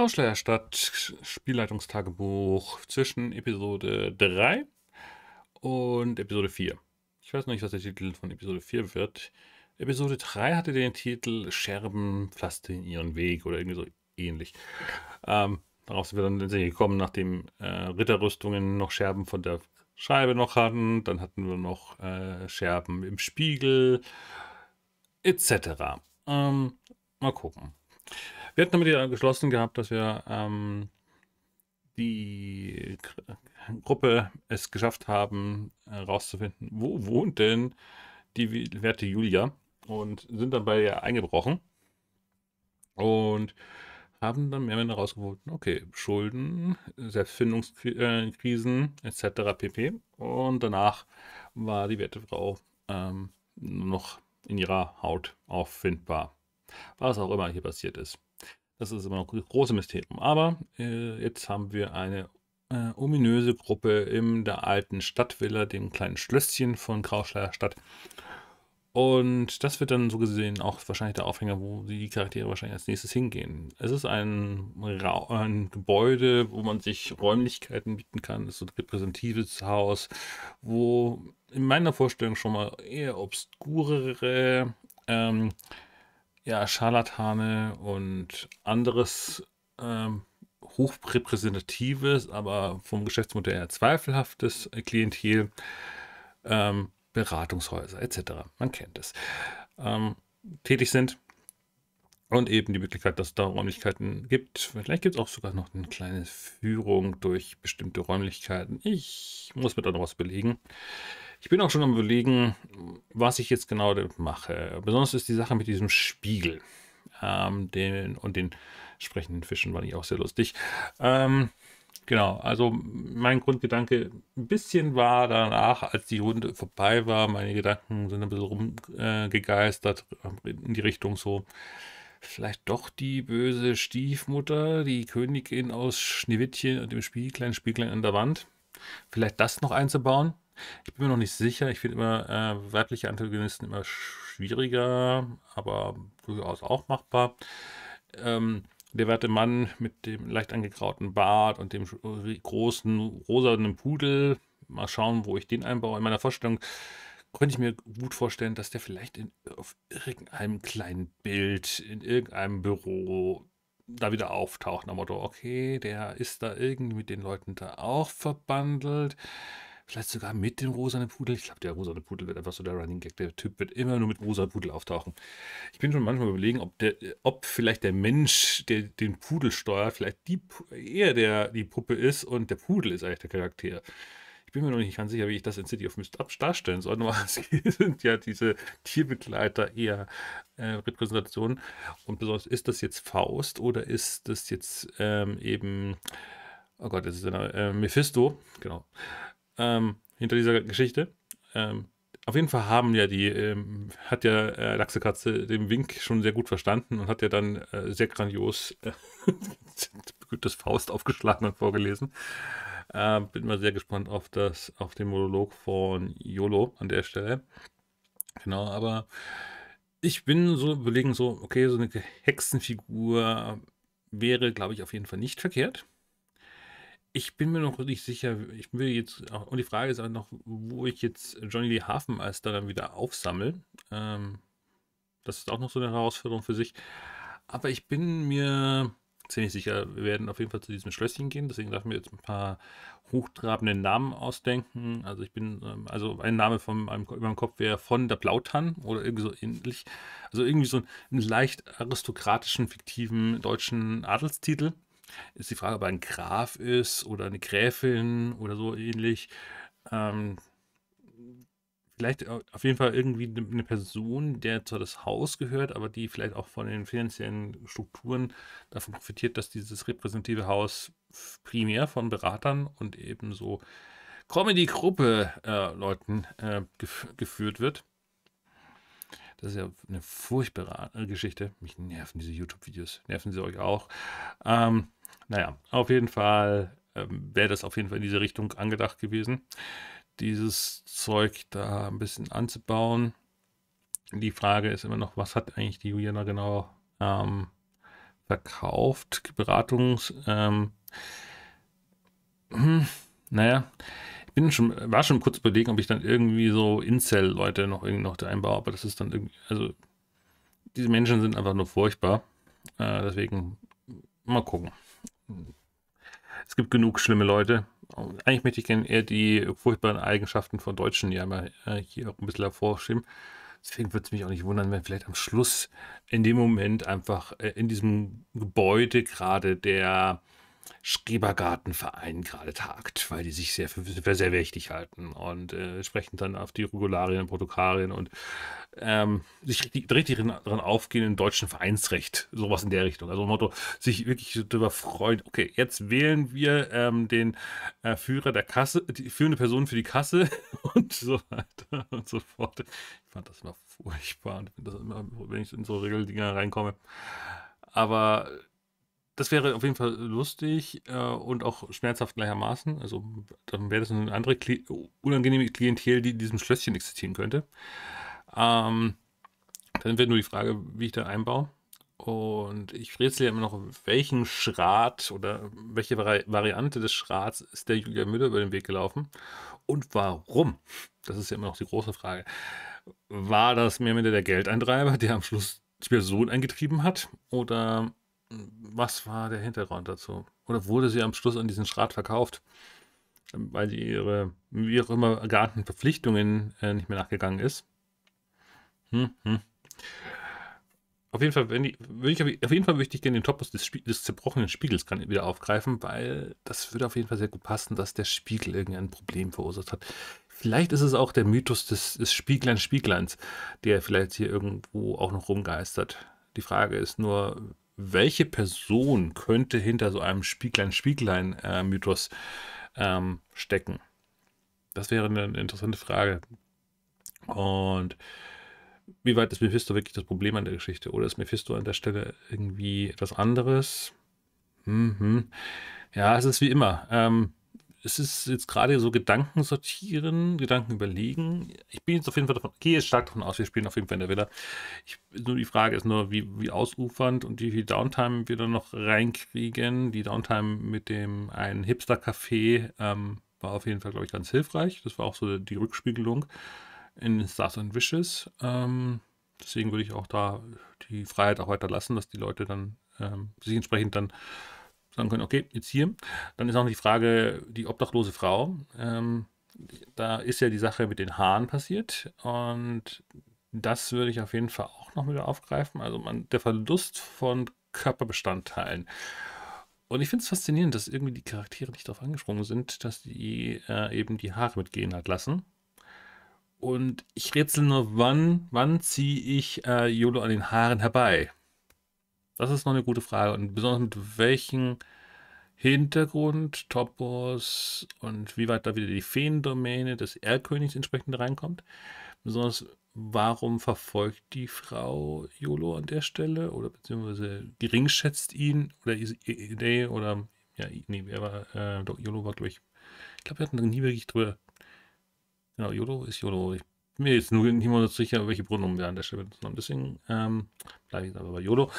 Ausschleier statt Spielleitungstagebuch zwischen Episode 3 und Episode 4. Ich weiß noch nicht, was der Titel von Episode 4 wird. Episode 3 hatte den Titel Scherben Pflaster in ihren Weg oder irgendwie so ähnlich. Ähm, darauf sind wir dann gekommen, nachdem äh, Ritterrüstungen noch Scherben von der Scheibe noch hatten. Dann hatten wir noch äh, Scherben im Spiegel etc. Ähm, mal gucken. Wir hatten damit ja geschlossen gehabt, dass wir ähm, die Gruppe es geschafft haben, herauszufinden, äh, wo wohnt denn die werte Julia und sind dann bei ihr eingebrochen und haben dann mehr oder weniger herausgefunden, okay, Schulden, Selbstfindungskrisen äh, etc. pp. Und danach war die werte Frau ähm, noch in ihrer Haut auffindbar. Was auch immer hier passiert ist. Das ist immer noch ein großes Mysterium. Aber äh, jetzt haben wir eine äh, ominöse Gruppe in der alten Stadtvilla, dem kleinen Schlösschen von Krauschleier Stadt. Und das wird dann so gesehen auch wahrscheinlich der Aufhänger, wo die Charaktere wahrscheinlich als nächstes hingehen. Es ist ein, Ra ein Gebäude, wo man sich Räumlichkeiten bieten kann. Es ist ein repräsentatives Haus, wo in meiner Vorstellung schon mal eher obskurere ähm, ja, Scharlatane und anderes ähm, hochrepräsentatives, aber vom Geschäftsmodell her zweifelhaftes Klientel, ähm, Beratungshäuser etc. Man kennt es. Ähm, tätig sind. Und eben die Möglichkeit, dass es da Räumlichkeiten gibt. Vielleicht gibt es auch sogar noch eine kleine Führung durch bestimmte Räumlichkeiten. Ich muss mir da noch was belegen. Ich bin auch schon am überlegen, was ich jetzt genau mache. Besonders ist die Sache mit diesem Spiegel ähm, den, und den sprechenden Fischen, war ich auch sehr lustig. Ähm, genau, also mein Grundgedanke ein bisschen war danach, als die Runde vorbei war, meine Gedanken sind ein bisschen rumgegeistert äh, in die Richtung so vielleicht doch die böse Stiefmutter, die Königin aus Schneewittchen und dem Spieglein, Spieglein an der Wand. Vielleicht das noch einzubauen. Ich bin mir noch nicht sicher. Ich finde immer äh, weibliche Antagonisten immer schwieriger, aber durchaus auch machbar. Ähm, der werte Mann mit dem leicht angegrauten Bart und dem großen rosanen Pudel. Mal schauen, wo ich den einbaue. In meiner Vorstellung könnte ich mir gut vorstellen, dass der vielleicht in, auf irgendeinem kleinen Bild, in irgendeinem Büro da wieder auftaucht. Nach Motto, okay, der ist da irgendwie mit den Leuten da auch verbandelt. Vielleicht sogar mit dem rosanen Pudel. Ich glaube, der rosane Pudel wird einfach so der Running Gag. Der Typ wird immer nur mit rosanen Pudel auftauchen. Ich bin schon manchmal überlegen, ob, der, ob vielleicht der Mensch, der den Pudel steuert, vielleicht die, eher der, die Puppe ist und der Pudel ist eigentlich der Charakter ich bin mir noch nicht ganz sicher, wie ich das in City of Mist darstellen soll. es sind ja diese Tierbegleiter eher äh, Repräsentationen. Und besonders ist das jetzt Faust oder ist das jetzt ähm, eben, oh Gott, das ist eine, äh, Mephisto, genau, ähm, hinter dieser Geschichte. Ähm, auf jeden Fall haben ja die, ähm, hat ja äh, Lachsekatze den Wink schon sehr gut verstanden und hat ja dann äh, sehr grandios äh, das Faust aufgeschlagen und vorgelesen. Äh, bin mal sehr gespannt auf, das, auf den Monolog von YOLO an der Stelle. Genau, aber ich bin so überlegen, so, okay, so eine Hexenfigur wäre, glaube ich, auf jeden Fall nicht verkehrt. Ich bin mir noch nicht sicher, ich will jetzt, und die Frage ist auch noch, wo ich jetzt Johnny Lee Hafenmeister dann wieder aufsammle. Ähm, das ist auch noch so eine Herausforderung für sich. Aber ich bin mir ziemlich sicher, wir werden auf jeden Fall zu diesem Schlösschen gehen. Deswegen darf ich mir jetzt ein paar hochtrabende Namen ausdenken. Also ich bin, ähm, also ein Name von meinem, über meinem Kopf wäre von der Blautan oder irgendwie so ähnlich. Also irgendwie so einen leicht aristokratischen, fiktiven deutschen Adelstitel. Ist die Frage, ob er ein Graf ist oder eine Gräfin oder so ähnlich. Ähm, vielleicht auf jeden Fall irgendwie eine Person, der zwar das Haus gehört, aber die vielleicht auch von den finanziellen Strukturen davon profitiert, dass dieses repräsentative Haus primär von Beratern und ebenso Comedy-Gruppe äh, Leuten äh, gef geführt wird. Das ist ja eine furchtbare äh, Geschichte. Mich nerven diese YouTube-Videos. Nerven sie euch auch? Ähm, naja, auf jeden Fall ähm, wäre das auf jeden Fall in diese Richtung angedacht gewesen dieses Zeug da ein bisschen anzubauen. Die Frage ist immer noch, was hat eigentlich die Juliana genau ähm, verkauft? Beratungs. Ähm, hm, naja, ich bin schon, war schon kurz überlegen, ob ich dann irgendwie so Incel-Leute noch irgendwie noch da einbaue, aber das ist dann irgendwie, also diese Menschen sind einfach nur furchtbar. Äh, deswegen mal gucken. Es gibt genug schlimme Leute eigentlich möchte ich gerne eher die furchtbaren Eigenschaften von Deutschen ja mal äh, hier auch ein bisschen hervorschieben. Deswegen würde es mich auch nicht wundern, wenn vielleicht am Schluss in dem Moment einfach äh, in diesem Gebäude gerade der Schrebergartenverein gerade tagt, weil die sich sehr für, sehr wichtig halten und äh, sprechen dann auf die Regularien und Protokarien und ähm, sich richtig, richtig daran aufgehen im deutschen Vereinsrecht, sowas in der Richtung. Also Motto, sich wirklich darüber freuen, okay, jetzt wählen wir ähm, den äh, Führer der Kasse, die führende Person für die Kasse und so weiter und so fort. Ich fand das immer furchtbar, das immer, wenn ich in so Regeldinger reinkomme. Aber das wäre auf jeden Fall lustig äh, und auch schmerzhaft gleichermaßen. Also dann wäre das eine andere Kli unangenehme Klientel, die in diesem Schlösschen existieren könnte. Ähm, dann wäre nur die Frage, wie ich da einbaue. Und ich rätsel ja immer noch, welchen Schrat oder welche Vari Variante des Schrats ist der Julia Müller über den Weg gelaufen und warum? Das ist ja immer noch die große Frage. War das mehr oder der Geldeintreiber, der am Schluss die Person eingetrieben hat? Oder was war der Hintergrund dazu? Oder wurde sie am Schluss an diesen Staat verkauft, weil sie ihre, wie auch immer, geahnten Verpflichtungen äh, nicht mehr nachgegangen ist? Hm, hm. Auf jeden Fall, wenn die, würde ich, auf jeden Fall möchte ich gerne den Topos des, des zerbrochenen Spiegels wieder aufgreifen, weil das würde auf jeden Fall sehr gut passen, dass der Spiegel irgendein Problem verursacht hat. Vielleicht ist es auch der Mythos des, des Spieglein Spiegleins, der vielleicht hier irgendwo auch noch rumgeistert. Die Frage ist nur, welche Person könnte hinter so einem Spieglein-Spieglein-Mythos ähm, stecken? Das wäre eine interessante Frage. Und wie weit ist Mephisto wirklich das Problem an der Geschichte? Oder ist Mephisto an der Stelle irgendwie etwas anderes? Mhm. Ja, es ist wie immer. Ähm, es ist jetzt gerade so Gedanken sortieren, Gedanken überlegen. Ich bin jetzt auf jeden Fall davon, gehe jetzt stark davon aus, wir spielen auf jeden Fall in der Villa. Ich, nur die Frage ist nur, wie, wie ausufernd und wie viel Downtime wir da noch reinkriegen. Die Downtime mit dem einen Hipster-Café ähm, war auf jeden Fall, glaube ich, ganz hilfreich. Das war auch so die Rückspiegelung in Stars and Wishes. Ähm, deswegen würde ich auch da die Freiheit auch weiter lassen, dass die Leute dann ähm, sich entsprechend dann sagen können, okay, jetzt hier. Dann ist auch noch die Frage, die obdachlose Frau. Ähm, da ist ja die Sache mit den Haaren passiert und das würde ich auf jeden Fall auch noch wieder aufgreifen. Also man, der Verlust von Körperbestandteilen. Und ich finde es faszinierend, dass irgendwie die Charaktere nicht darauf angesprungen sind, dass die äh, eben die Haare mitgehen hat lassen. Und ich rätsel nur, wann, wann ziehe ich äh, Yolo an den Haaren herbei? Das ist noch eine gute Frage. Und besonders mit welchem Hintergrund, Topos und wie weit da wieder die Feendomäne des Erlkönigs entsprechend reinkommt. Besonders, warum verfolgt die Frau Jolo an der Stelle oder beziehungsweise geringschätzt ihn oder Idee oder, ja, nee, er war, äh, Jolo war, glaube ich, ich glaube, wir hatten nie wirklich drüber. Genau, Jolo ist Jolo. Ich bin mir jetzt nur nicht mal so sicher, welche Brunnen wir an der Stelle benutzen haben. Deswegen ähm, bleibe ich jetzt aber bei YOLO.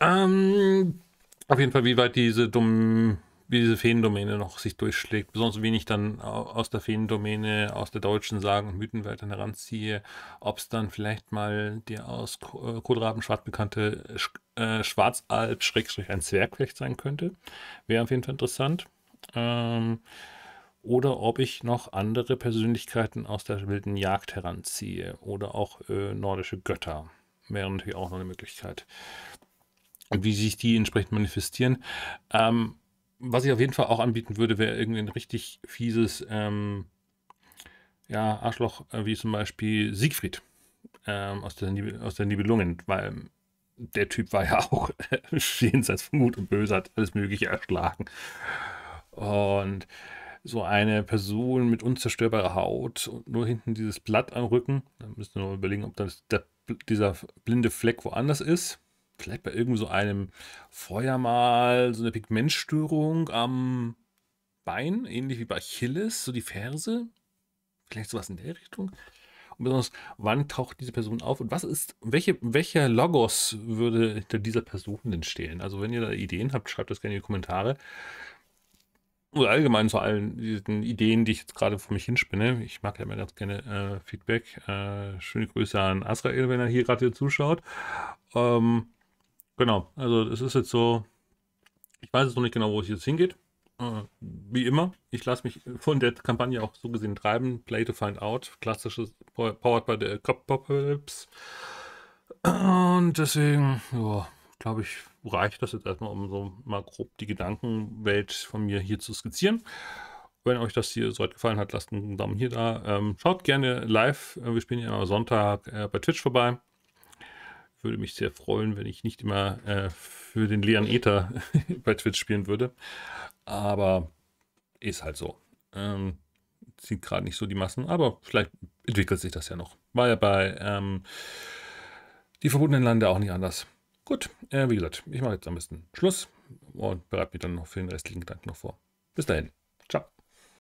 Ähm, auf jeden Fall, wie weit diese Dom wie diese Feendomäne noch sich durchschlägt. Besonders wenig dann aus der Feendomäne, aus der deutschen Sagen- und Mythenwelt dann heranziehe. Ob es dann vielleicht mal die aus Kodraben äh, schwarz bekannte Sch äh, Schwarzalb Schrägstrich ein vielleicht sein könnte. Wäre auf jeden Fall interessant. Ähm, oder ob ich noch andere Persönlichkeiten aus der wilden Jagd heranziehe. Oder auch äh, nordische Götter. Wäre natürlich auch noch eine Möglichkeit und wie sich die entsprechend manifestieren. Ähm, was ich auf jeden Fall auch anbieten würde, wäre irgendwie ein richtig fieses ähm, ja, Arschloch, äh, wie zum Beispiel Siegfried ähm, aus, der, aus der Nibelungen, weil der Typ war ja auch jenseits von Gut und Böse, hat alles Mögliche erschlagen. Und so eine Person mit unzerstörbarer Haut und nur hinten dieses Blatt am Rücken, da müsst ihr noch überlegen, ob das der, dieser blinde Fleck woanders ist vielleicht bei irgend so einem vorher mal so eine Pigmentstörung am Bein, ähnlich wie bei Achilles, so die Ferse. Vielleicht sowas in der Richtung. Und besonders, wann taucht diese Person auf und was ist, welche, welcher Logos würde hinter dieser Person denn stehen? Also, wenn ihr da Ideen habt, schreibt das gerne in die Kommentare. Oder allgemein zu allen diesen Ideen, die ich jetzt gerade vor mich hinspinne. Ich mag ja immer ganz gerne äh, Feedback. Äh, schöne Grüße an Asrael, wenn er hier gerade zuschaut. Ähm, Genau, also es ist jetzt so, ich weiß jetzt noch nicht genau, wo es jetzt hingeht. Äh, wie immer, ich lasse mich von der Kampagne auch so gesehen treiben. Play to find out, klassisches Powered by the Copocalypse. Und deswegen, ja, glaube ich, reicht das jetzt erstmal, um so mal grob die Gedankenwelt von mir hier zu skizzieren. Wenn euch das hier soweit gefallen hat, lasst einen Daumen hier da. Ähm, schaut gerne live. Äh, wir spielen ja am Sonntag äh, bei Twitch vorbei würde mich sehr freuen, wenn ich nicht immer äh, für den leeren Ether bei Twitch spielen würde. Aber ist halt so. Ähm, zieht gerade nicht so die Massen, aber vielleicht entwickelt sich das ja noch. War ja bei ähm, Die verbotenen Lande auch nicht anders. Gut, äh, wie gesagt, ich mache jetzt am besten Schluss und bereite mich dann noch für den restlichen Gedanken noch vor. Bis dahin.